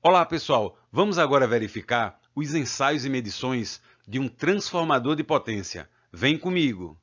Olá pessoal, vamos agora verificar os ensaios e medições de um transformador de potência. Vem comigo!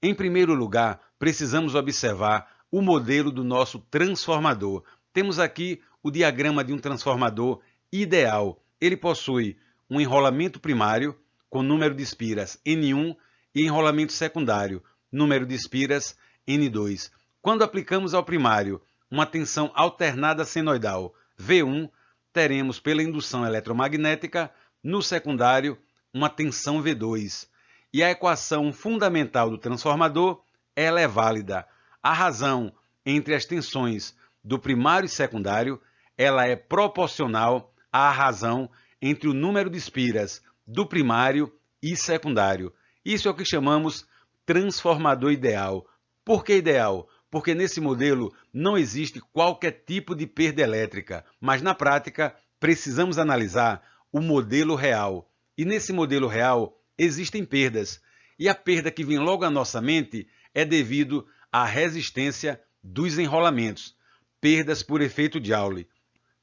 Em primeiro lugar, precisamos observar o modelo do nosso transformador. Temos aqui o diagrama de um transformador ideal. Ele possui um enrolamento primário com número de espiras N1 e enrolamento secundário, número de espiras N2. Quando aplicamos ao primário uma tensão alternada senoidal V1, teremos pela indução eletromagnética, no secundário, uma tensão V2. E a equação fundamental do transformador ela é válida. A razão entre as tensões do primário e secundário ela é proporcional à razão entre o número de espiras do primário e secundário. Isso é o que chamamos transformador ideal. Por que ideal? porque nesse modelo não existe qualquer tipo de perda elétrica, mas na prática precisamos analisar o modelo real. E nesse modelo real existem perdas, e a perda que vem logo à nossa mente é devido à resistência dos enrolamentos, perdas por efeito de Joule.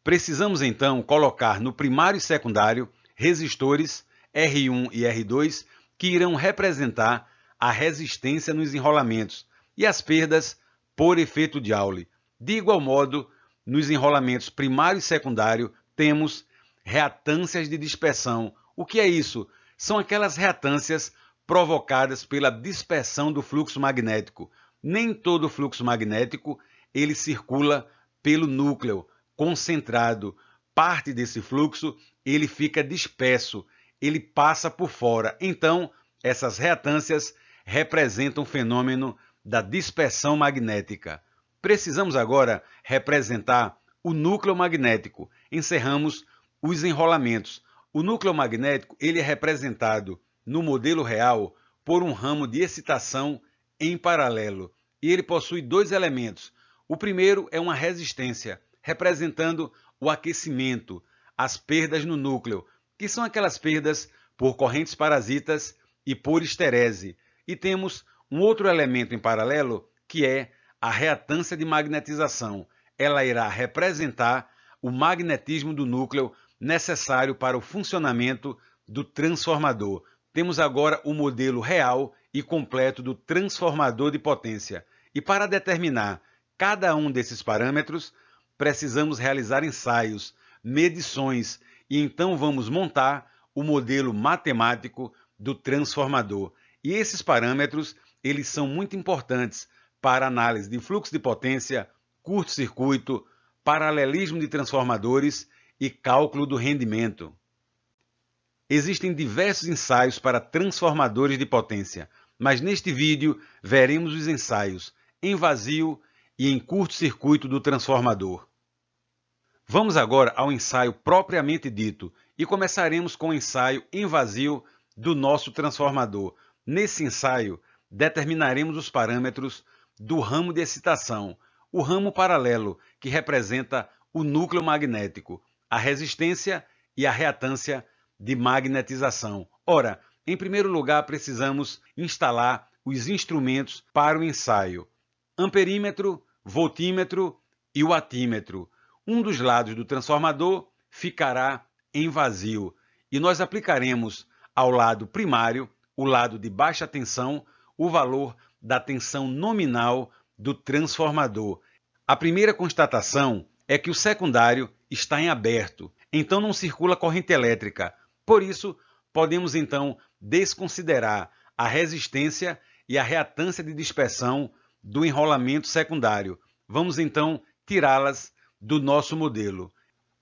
Precisamos então colocar no primário e secundário resistores R1 e R2 que irão representar a resistência nos enrolamentos e as perdas por efeito de Auli. De igual modo, nos enrolamentos primário e secundário, temos reatâncias de dispersão. O que é isso? São aquelas reatâncias provocadas pela dispersão do fluxo magnético. Nem todo fluxo magnético ele circula pelo núcleo concentrado. Parte desse fluxo ele fica disperso, ele passa por fora. Então, essas reatâncias representam um fenômeno da dispersão magnética. Precisamos agora representar o núcleo magnético. Encerramos os enrolamentos. O núcleo magnético ele é representado no modelo real por um ramo de excitação em paralelo e ele possui dois elementos. O primeiro é uma resistência, representando o aquecimento, as perdas no núcleo, que são aquelas perdas por correntes parasitas e por esterese. E temos um outro elemento em paralelo que é a reatância de magnetização. Ela irá representar o magnetismo do núcleo necessário para o funcionamento do transformador. Temos agora o modelo real e completo do transformador de potência. E para determinar cada um desses parâmetros, precisamos realizar ensaios, medições e então vamos montar o modelo matemático do transformador. E esses parâmetros eles são muito importantes para análise de fluxo de potência, curto-circuito, paralelismo de transformadores e cálculo do rendimento. Existem diversos ensaios para transformadores de potência, mas neste vídeo veremos os ensaios em vazio e em curto-circuito do transformador. Vamos agora ao ensaio propriamente dito e começaremos com o ensaio em vazio do nosso transformador. Nesse ensaio, determinaremos os parâmetros do ramo de excitação, o ramo paralelo, que representa o núcleo magnético, a resistência e a reatância de magnetização. Ora, em primeiro lugar, precisamos instalar os instrumentos para o ensaio: amperímetro, voltímetro e o atímetro. Um dos lados do transformador ficará em vazio e nós aplicaremos ao lado primário, o lado de baixa tensão, o valor da tensão nominal do transformador. A primeira constatação é que o secundário está em aberto, então não circula corrente elétrica. Por isso, podemos então desconsiderar a resistência e a reatância de dispersão do enrolamento secundário. Vamos então tirá-las do nosso modelo.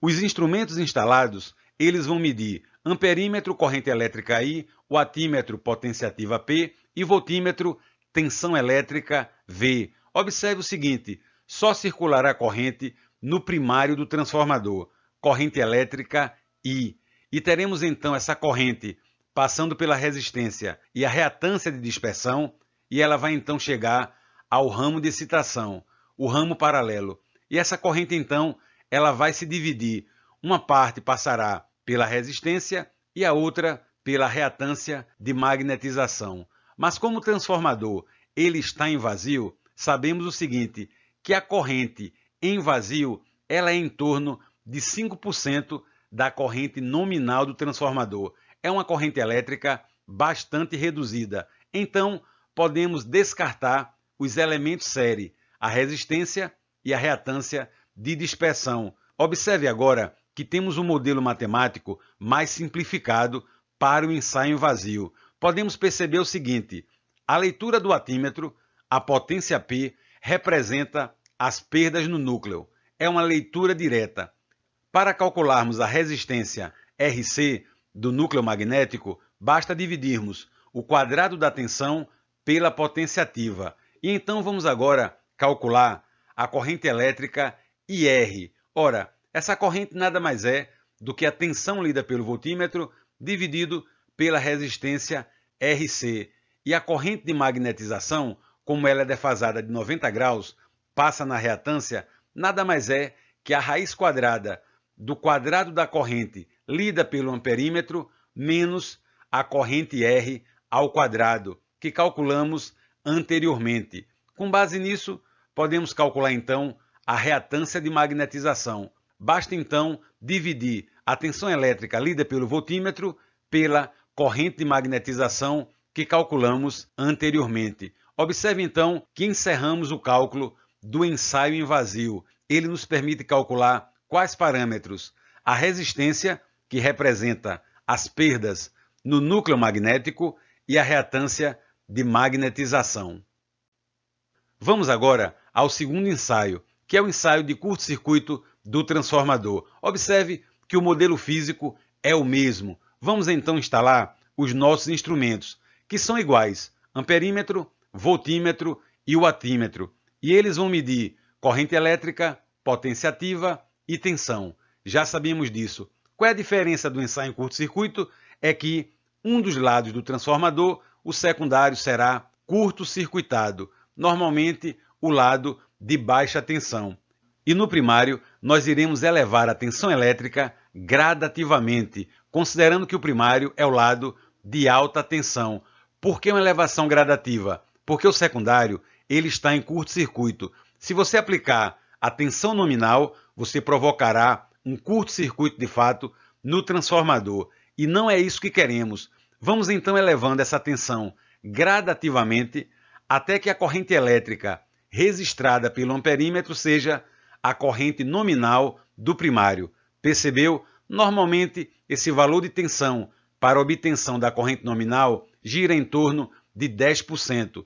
Os instrumentos instalados, eles vão medir amperímetro, corrente elétrica I, watímetro, potenciativa P e voltímetro, tensão elétrica V. Observe o seguinte: só circulará a corrente no primário do transformador, corrente elétrica I. E teremos então essa corrente passando pela resistência e a reatância de dispersão, e ela vai então chegar ao ramo de excitação, o ramo paralelo. E essa corrente então, ela vai se dividir. Uma parte passará pela resistência e a outra pela reatância de magnetização. Mas como o transformador ele está em vazio, sabemos o seguinte, que a corrente em vazio ela é em torno de 5% da corrente nominal do transformador. É uma corrente elétrica bastante reduzida. Então, podemos descartar os elementos série, a resistência e a reatância de dispersão. Observe agora que temos um modelo matemático mais simplificado para o ensaio vazio. Podemos perceber o seguinte: a leitura do atímetro, a potência P, representa as perdas no núcleo. É uma leitura direta. Para calcularmos a resistência RC do núcleo magnético, basta dividirmos o quadrado da tensão pela potência ativa. E então vamos agora calcular a corrente elétrica IR. Ora, essa corrente nada mais é do que a tensão lida pelo voltímetro dividido pela resistência RC. E a corrente de magnetização, como ela é defasada de 90 graus, passa na reatância, nada mais é que a raiz quadrada do quadrado da corrente lida pelo amperímetro menos a corrente R ao quadrado, que calculamos anteriormente. Com base nisso, podemos calcular então a reatância de magnetização, Basta então dividir a tensão elétrica lida pelo voltímetro pela corrente de magnetização que calculamos anteriormente. Observe então que encerramos o cálculo do ensaio em vazio. Ele nos permite calcular quais parâmetros? A resistência, que representa as perdas no núcleo magnético, e a reatância de magnetização. Vamos agora ao segundo ensaio, que é o ensaio de curto-circuito do transformador. Observe que o modelo físico é o mesmo. Vamos então instalar os nossos instrumentos, que são iguais, amperímetro, voltímetro e watímetro. E eles vão medir corrente elétrica, potência ativa e tensão. Já sabíamos disso. Qual é a diferença do ensaio em curto-circuito? É que um dos lados do transformador, o secundário será curto-circuitado, normalmente o lado de baixa tensão. E no primário, nós iremos elevar a tensão elétrica gradativamente, considerando que o primário é o lado de alta tensão. Por que uma elevação gradativa? Porque o secundário ele está em curto-circuito. Se você aplicar a tensão nominal, você provocará um curto-circuito de fato no transformador. E não é isso que queremos. Vamos então elevando essa tensão gradativamente até que a corrente elétrica registrada pelo amperímetro seja a corrente nominal do primário. Percebeu? Normalmente, esse valor de tensão para obtenção da corrente nominal gira em torno de 10%.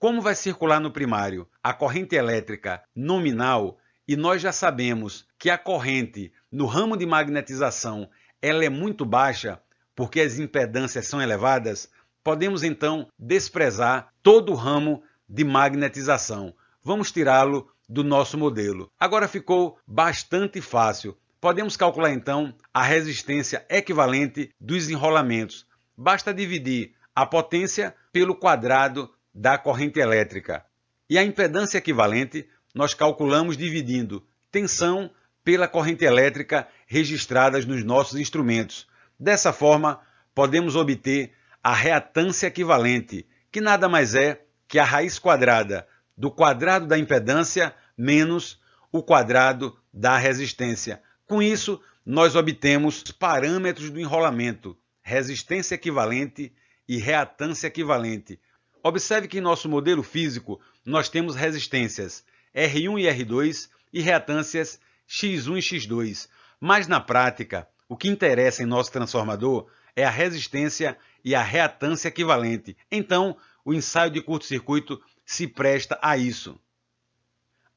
Como vai circular no primário a corrente elétrica nominal, e nós já sabemos que a corrente no ramo de magnetização ela é muito baixa, porque as impedâncias são elevadas, podemos então desprezar todo o ramo de magnetização. Vamos tirá-lo do nosso modelo. Agora ficou bastante fácil. Podemos calcular então a resistência equivalente dos enrolamentos. Basta dividir a potência pelo quadrado da corrente elétrica. E a impedância equivalente nós calculamos dividindo tensão pela corrente elétrica registradas nos nossos instrumentos. Dessa forma, podemos obter a reatância equivalente, que nada mais é que a raiz quadrada do quadrado da impedância menos o quadrado da resistência. Com isso, nós obtemos os parâmetros do enrolamento, resistência equivalente e reatância equivalente. Observe que em nosso modelo físico nós temos resistências R1 e R2 e reatâncias X1 e X2. Mas na prática, o que interessa em nosso transformador é a resistência e a reatância equivalente. Então, o ensaio de curto-circuito se presta a isso.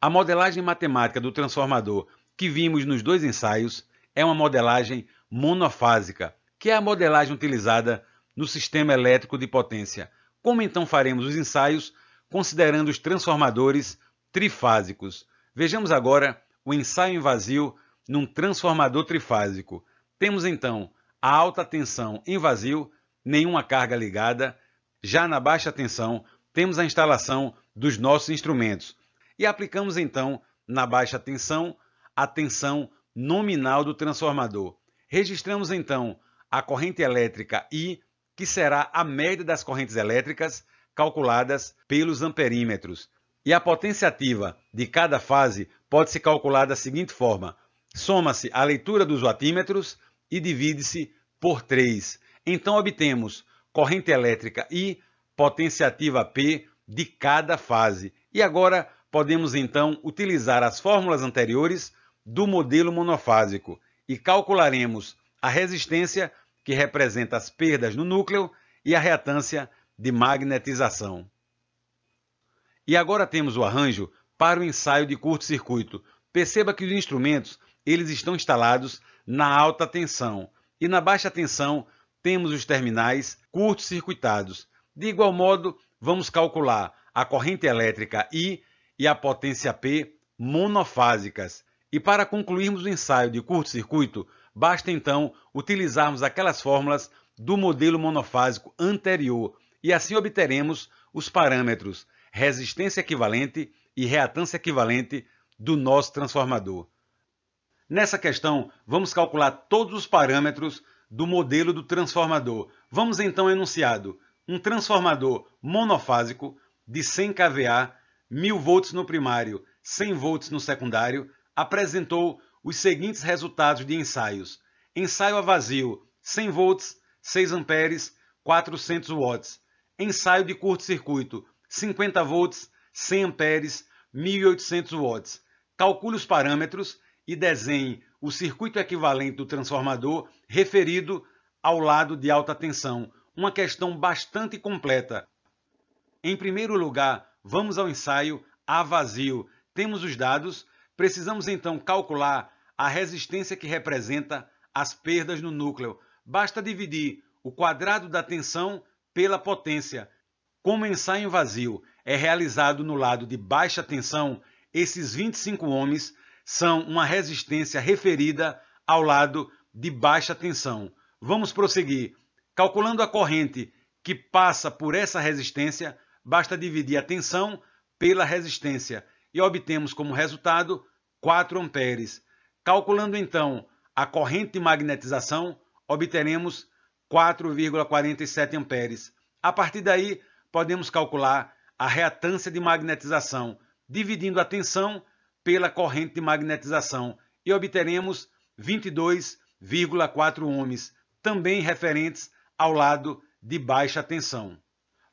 A modelagem matemática do transformador que vimos nos dois ensaios é uma modelagem monofásica, que é a modelagem utilizada no sistema elétrico de potência. Como então faremos os ensaios considerando os transformadores trifásicos? Vejamos agora o ensaio em vazio num transformador trifásico. Temos então a alta tensão em vazio, nenhuma carga ligada, já na baixa tensão, temos a instalação dos nossos instrumentos e aplicamos então na baixa tensão a tensão nominal do transformador. Registramos então a corrente elétrica I, que será a média das correntes elétricas calculadas pelos amperímetros. E a potência ativa de cada fase pode se calcular da seguinte forma: soma-se a leitura dos watímetros e divide-se por 3. Então obtemos corrente elétrica I potenciativa P de cada fase. E agora podemos então utilizar as fórmulas anteriores do modelo monofásico e calcularemos a resistência, que representa as perdas no núcleo, e a reatância de magnetização. E agora temos o arranjo para o ensaio de curto-circuito. Perceba que os instrumentos eles estão instalados na alta tensão e na baixa tensão temos os terminais curto-circuitados. De igual modo, vamos calcular a corrente elétrica I e a potência P monofásicas. E para concluirmos o ensaio de curto-circuito, basta então utilizarmos aquelas fórmulas do modelo monofásico anterior e assim obteremos os parâmetros resistência equivalente e reatância equivalente do nosso transformador. Nessa questão, vamos calcular todos os parâmetros do modelo do transformador. Vamos então ao enunciado um transformador monofásico de 100 kVA, 1000 volts no primário, 100 volts no secundário, apresentou os seguintes resultados de ensaios. Ensaio a vazio, 100 volts, 6 amperes, 400 watts. Ensaio de curto-circuito, 50 volts, 100 amperes, 1800 watts. Calcule os parâmetros e desenhe o circuito equivalente do transformador referido ao lado de alta tensão, uma questão bastante completa. Em primeiro lugar, vamos ao ensaio A vazio. Temos os dados, precisamos então calcular a resistência que representa as perdas no núcleo. Basta dividir o quadrado da tensão pela potência. Como o ensaio vazio é realizado no lado de baixa tensão, esses 25 ohms são uma resistência referida ao lado de baixa tensão. Vamos prosseguir. Calculando a corrente que passa por essa resistência, basta dividir a tensão pela resistência e obtemos como resultado 4 amperes. Calculando então a corrente de magnetização, obteremos 4,47 amperes. A partir daí, podemos calcular a reatância de magnetização, dividindo a tensão pela corrente de magnetização e obteremos 22,4 ohms, também referentes ao lado de baixa tensão.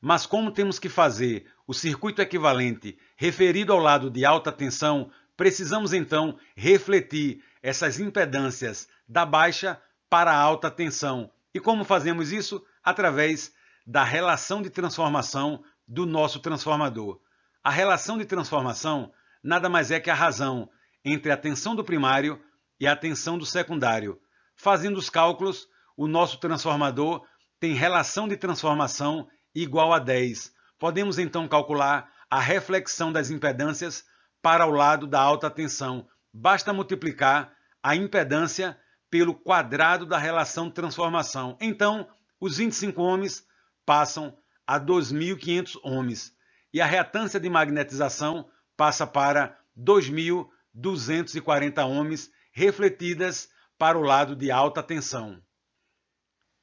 Mas como temos que fazer o circuito equivalente referido ao lado de alta tensão, precisamos então refletir essas impedâncias da baixa para a alta tensão. E como fazemos isso? Através da relação de transformação do nosso transformador. A relação de transformação nada mais é que a razão entre a tensão do primário e a tensão do secundário. Fazendo os cálculos, o nosso transformador tem relação de transformação igual a 10. Podemos então calcular a reflexão das impedâncias para o lado da alta tensão. Basta multiplicar a impedância pelo quadrado da relação de transformação. Então, os 25 ohms passam a 2.500 ohms e a reatância de magnetização passa para 2.240 ohms refletidas para o lado de alta tensão.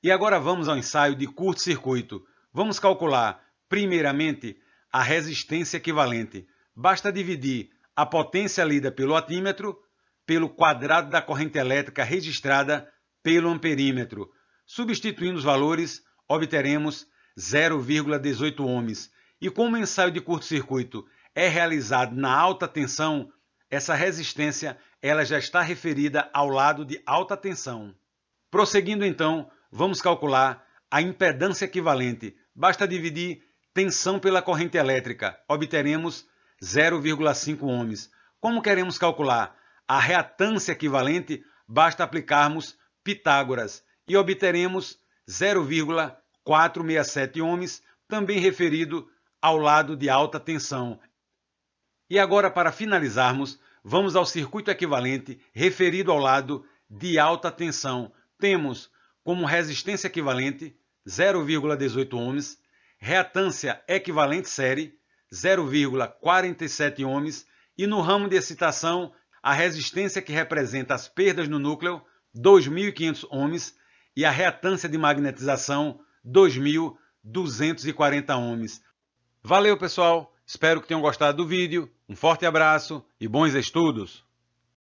E agora vamos ao ensaio de curto-circuito. Vamos calcular, primeiramente, a resistência equivalente. Basta dividir a potência lida pelo atímetro pelo quadrado da corrente elétrica registrada pelo amperímetro. Substituindo os valores, obteremos 0,18 ohms. E como o ensaio de curto-circuito é realizado na alta tensão, essa resistência ela já está referida ao lado de alta tensão. Prosseguindo então, Vamos calcular a impedância equivalente. Basta dividir tensão pela corrente elétrica. Obteremos 0,5 ohms. Como queremos calcular a reatância equivalente? Basta aplicarmos Pitágoras e obteremos 0,467 ohms, também referido ao lado de alta tensão. E agora, para finalizarmos, vamos ao circuito equivalente referido ao lado de alta tensão. Temos como resistência equivalente 0,18 ohms, reatância equivalente série 0,47 ohms e no ramo de excitação a resistência que representa as perdas no núcleo 2.500 ohms e a reatância de magnetização 2.240 ohms. Valeu pessoal, espero que tenham gostado do vídeo, um forte abraço e bons estudos!